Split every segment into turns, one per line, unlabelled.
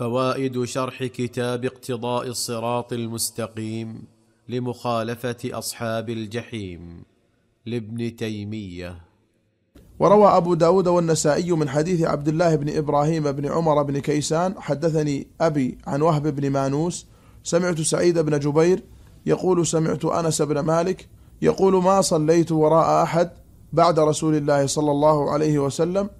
فوائد شرح كتاب اقتضاء الصراط المستقيم لمخالفه اصحاب الجحيم لابن تيميه وروى أبو داود والنسائي من حديث عبد الله بن إبراهيم بن عمر بن كيسان حدثني أبي عن وهب بن مانوس سمعت سعيد بن جبير يقول سمعت أنس بن مالك يقول ما صليت وراء أحد بعد رسول الله صلى الله عليه وسلم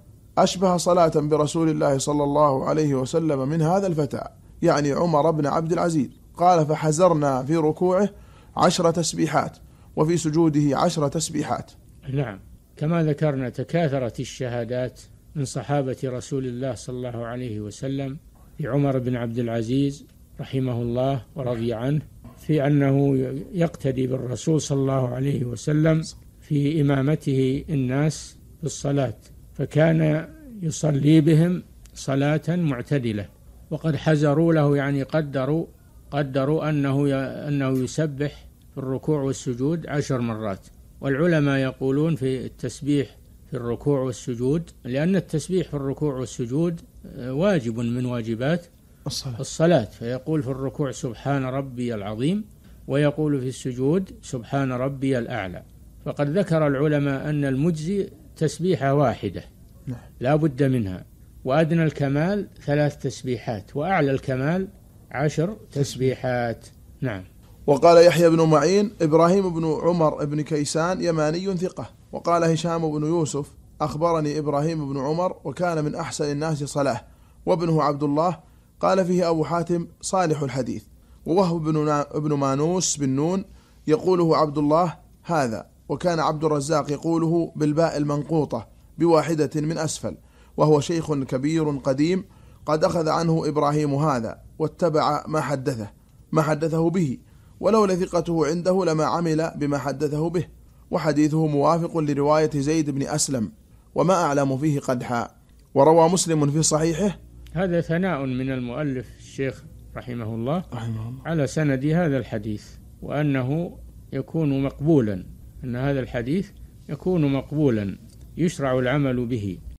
أشبه صلاة برسول الله صلى الله عليه وسلم من هذا الفتى يعني عمر بن عبد العزيز قال فحزرنا في ركوعه عشر تسبيحات وفي سجوده عشر تسبيحات
نعم كما ذكرنا تكاثرت الشهادات من صحابة رسول الله صلى الله عليه وسلم لعمر بن عبد العزيز رحمه الله ورضي عنه في أنه يقتدي بالرسول صلى الله عليه وسلم في إمامته الناس بالصلاة فكان يصلي بهم صلاة معتدلة وقد حزروا له يعني قدروا قدروا أنه أنه يسبح في الركوع والسجود عشر مرات والعلماء يقولون في التسبيح في الركوع والسجود لأن التسبيح في الركوع والسجود آه، واجب من واجبات الصلاة, الصلاة فيقول في الركوع سبحان ربي العظيم ويقول في السجود سبحان ربي الأعلى فقد ذكر العلماء أن المجزي تسبيحة واحدة نعم. لا بد منها وأدنى الكمال ثلاث تسبيحات
وأعلى الكمال عشر تسبيحات نعم وقال يحيى بن معين إبراهيم بن عمر بن كيسان يماني ثقة وقال هشام بن يوسف أخبرني إبراهيم بن عمر وكان من أحسن الناس صلاة وابنه عبد الله قال فيه أبو حاتم صالح الحديث ووهب بن, بن مانوس بن نون يقوله عبد الله هذا وكان عبد الرزاق يقوله بالباء المنقوطة بواحدة من أسفل وهو شيخ كبير قديم قد أخذ عنه إبراهيم هذا واتبع ما حدثه ما حدثه به ولولا ثقته عنده لما عمل بما حدثه به وحديثه موافق لرواية زيد بن أسلم وما أعلم فيه قدحا وروى مسلم في صحيحه
هذا ثناء من المؤلف الشيخ رحمه الله, رحمه الله على سند هذا الحديث وأنه يكون مقبولا أن هذا الحديث يكون مقبولا يشرع العمل به